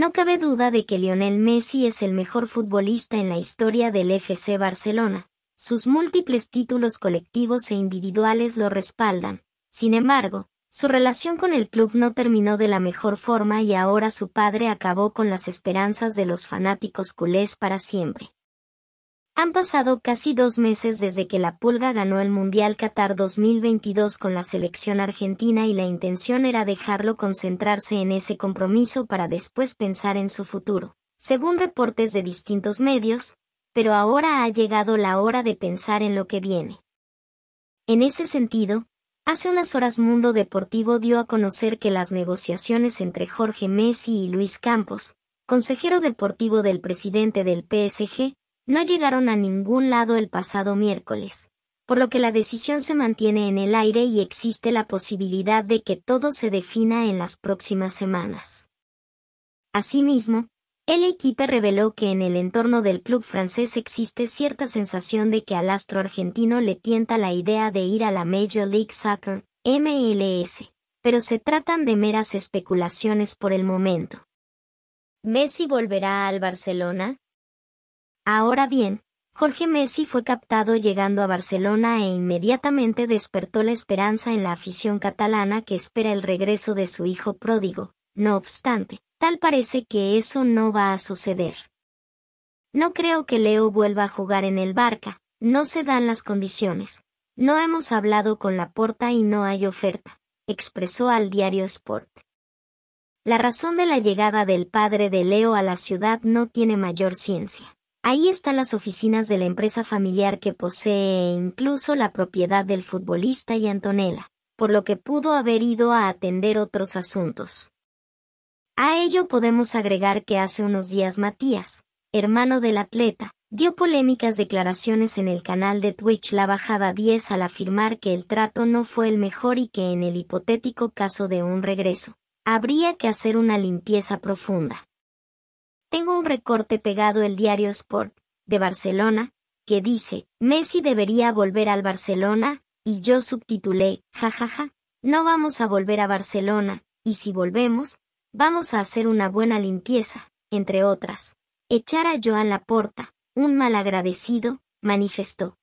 No cabe duda de que Lionel Messi es el mejor futbolista en la historia del FC Barcelona. Sus múltiples títulos colectivos e individuales lo respaldan. Sin embargo, su relación con el club no terminó de la mejor forma y ahora su padre acabó con las esperanzas de los fanáticos culés para siempre. Han pasado casi dos meses desde que la Pulga ganó el Mundial Qatar 2022 con la selección argentina y la intención era dejarlo concentrarse en ese compromiso para después pensar en su futuro, según reportes de distintos medios, pero ahora ha llegado la hora de pensar en lo que viene. En ese sentido, hace unas horas Mundo Deportivo dio a conocer que las negociaciones entre Jorge Messi y Luis Campos, consejero deportivo del presidente del PSG, no llegaron a ningún lado el pasado miércoles, por lo que la decisión se mantiene en el aire y existe la posibilidad de que todo se defina en las próximas semanas. Asimismo, el equipo reveló que en el entorno del club francés existe cierta sensación de que al astro argentino le tienta la idea de ir a la Major League Soccer, MLS, pero se tratan de meras especulaciones por el momento. ¿Messi volverá al Barcelona? Ahora bien, Jorge Messi fue captado llegando a Barcelona e inmediatamente despertó la esperanza en la afición catalana que espera el regreso de su hijo pródigo. No obstante, tal parece que eso no va a suceder. No creo que Leo vuelva a jugar en el Barca, no se dan las condiciones. No hemos hablado con la porta y no hay oferta, expresó al diario Sport. La razón de la llegada del padre de Leo a la ciudad no tiene mayor ciencia. Ahí están las oficinas de la empresa familiar que posee incluso la propiedad del futbolista y Antonella, por lo que pudo haber ido a atender otros asuntos. A ello podemos agregar que hace unos días Matías, hermano del atleta, dio polémicas declaraciones en el canal de Twitch La Bajada 10 al afirmar que el trato no fue el mejor y que en el hipotético caso de un regreso, habría que hacer una limpieza profunda. Tengo un recorte pegado el diario Sport, de Barcelona, que dice, Messi debería volver al Barcelona, y yo subtitulé, jajaja, no vamos a volver a Barcelona, y si volvemos, vamos a hacer una buena limpieza, entre otras. Echar a Joan porta, un mal agradecido, manifestó.